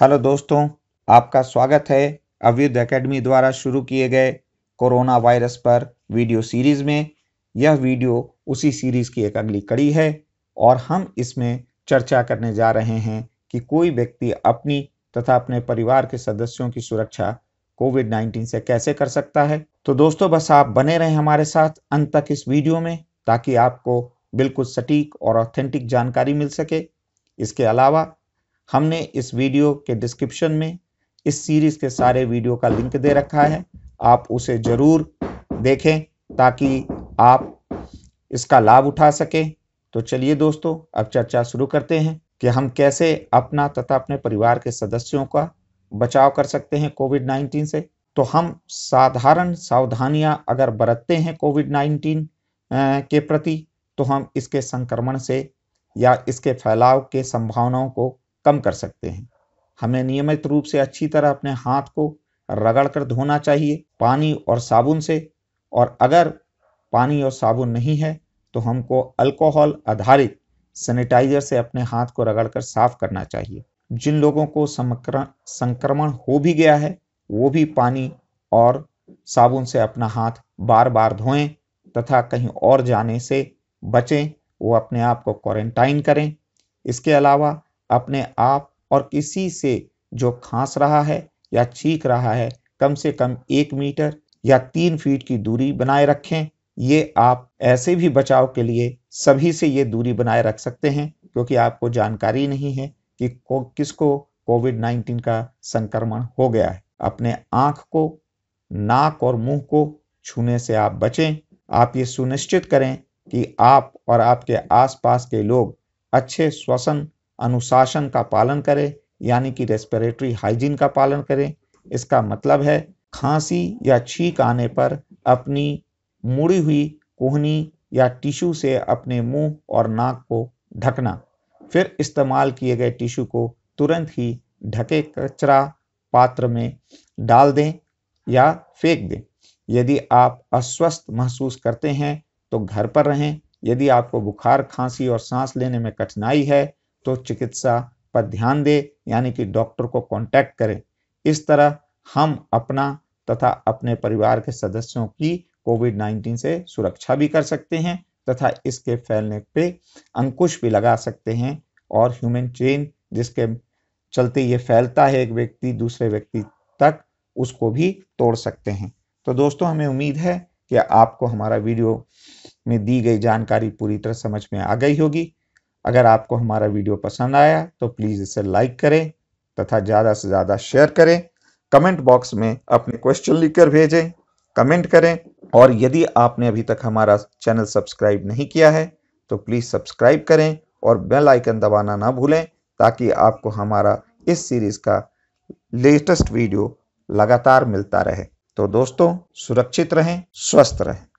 hello दोस्तों आपका स्वागत है अवयुद्ध एकेडमी द्वारा शुरू किए गए कोरोना वायरस पर वीडियो सीरीज में यह वीडियो उसी सीरीज की एक अगली कड़ी है और हम इसमें चर्चा करने जा रहे हैं कि कोई व्यक्ति अपनी तथा अपने परिवार के सदस्यों की सुरक्षा कोविड 19 से कैसे कर सकता है तो दोस्तों बस आप बने रहें हमारे साथ अंत तक इस वीडियो में ताकि आपको बिल्कुल सटीक और ऑथेंटिक जानकारी मिल सके इसके अलावा हमने इस वीडियो के डिस्क्रिप्शन में इस सीरीज़ के सारे वीडियो का लिंक दे रखा है आप उसे ज़रूर देखें ताकि आप इसका लाभ उठा सकें तो चलिए दोस्तों अब चर्चा शुरू करते हैं कि हम कैसे अपना तथा अपने परिवार के सदस्यों का बचाव कर सकते हैं कोविड नाइन्टीन से तो हम साधारण सावधानियां अगर बरतते हैं कोविड नाइन्टीन के प्रति तो हम इसके संक्रमण से या इसके फैलाव के संभावनाओं को कम कर सकते हैं हमें नियमित रूप से अच्छी तरह अपने हाथ को रगड़ कर धोना चाहिए पानी और साबुन से और अगर पानी और साबुन नहीं है तो हमको अल्कोहल आधारित सैनिटाइजर से अपने हाथ को रगड़कर साफ करना चाहिए जिन लोगों को संक्रमण हो भी गया है वो भी पानी और साबुन से अपना हाथ बार बार धोएं तथा कहीं और जाने से बचें वो अपने आप को क्वारंटाइन करें इसके अलावा अपने आप और किसी से जो खांस रहा है या छींक रहा है कम से कम एक मीटर या तीन फीट की दूरी बनाए रखें ये आप ऐसे भी बचाव के लिए सभी से ये दूरी बनाए रख सकते हैं क्योंकि आपको जानकारी नहीं है कि को, किसको कोविड नाइन्टीन का संक्रमण हो गया है अपने आँख को नाक और मुंह को छूने से आप बचें आप ये सुनिश्चित करें कि आप और आपके आसपास के लोग अच्छे श्वसन अनुशासन का पालन करें यानी कि रेस्पिरेटरी हाइजीन का पालन करें इसका मतलब है खांसी या छींक आने पर अपनी मुड़ी हुई कोहनी या टिश्यू से अपने मुंह और नाक को ढकना फिर इस्तेमाल किए गए टिश्यू को तुरंत ही ढके कचरा पात्र में डाल दें या फेंक दें यदि आप अस्वस्थ महसूस करते हैं तो घर पर रहें यदि आपको बुखार खांसी और सांस लेने में कठिनाई है तो चिकित्सा पर ध्यान दे यानी कि डॉक्टर को कांटेक्ट करें इस तरह हम अपना तथा अपने परिवार के सदस्यों की कोविड 19 से सुरक्षा भी कर सकते हैं तथा इसके फैलने पे अंकुश भी लगा सकते हैं और ह्यूमन चेन जिसके चलते ये फैलता है एक व्यक्ति दूसरे व्यक्ति तक उसको भी तोड़ सकते हैं तो दोस्तों हमें उम्मीद है कि आपको हमारा वीडियो में दी गई जानकारी पूरी तरह समझ में आ गई होगी अगर आपको हमारा वीडियो पसंद आया तो प्लीज़ इसे लाइक करें तथा ज़्यादा से ज़्यादा शेयर करें कमेंट बॉक्स में अपने क्वेश्चन लिखकर भेजें कमेंट करें और यदि आपने अभी तक हमारा चैनल सब्सक्राइब नहीं किया है तो प्लीज़ सब्सक्राइब करें और बेल आइकन दबाना ना भूलें ताकि आपको हमारा इस सीरीज़ का लेटेस्ट वीडियो लगातार मिलता रहे तो दोस्तों सुरक्षित रहें स्वस्थ रहें